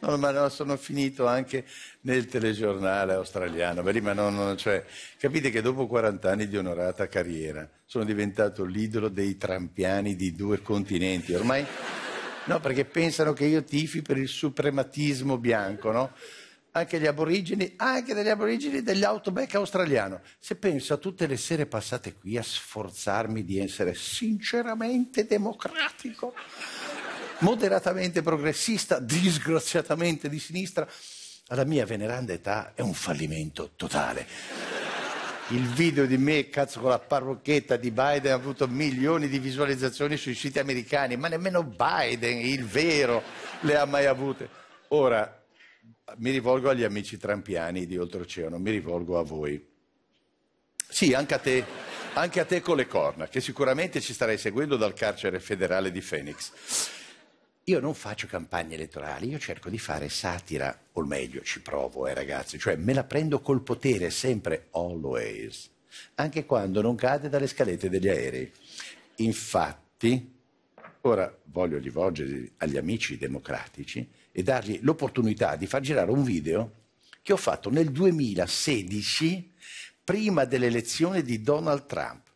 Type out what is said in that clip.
No, ma no, sono finito anche nel telegiornale australiano. Ma non, non, cioè, capite che dopo 40 anni di onorata carriera sono diventato l'idolo dei trampiani di due continenti. Ormai no, perché pensano che io tifi per il suprematismo bianco, no? Anche gli aborigeni, anche degli aborigeni dell'outback australiano. Se penso a tutte le sere passate qui a sforzarmi di essere sinceramente democratico moderatamente progressista, disgraziatamente di sinistra, alla mia veneranda età è un fallimento totale. Il video di me, cazzo, con la parrucchetta di Biden ha avuto milioni di visualizzazioni sui siti americani, ma nemmeno Biden, il vero, le ha mai avute. Ora, mi rivolgo agli amici trampiani di oltreoceano, mi rivolgo a voi. Sì, anche a te, anche a te con le corna, che sicuramente ci starai seguendo dal carcere federale di Phoenix. Io non faccio campagne elettorali, io cerco di fare satira, o meglio, ci provo, eh ragazzi, cioè me la prendo col potere sempre, always, anche quando non cade dalle scalette degli aerei. Infatti, ora voglio rivolgermi agli amici democratici e dargli l'opportunità di far girare un video che ho fatto nel 2016, prima dell'elezione di Donald Trump.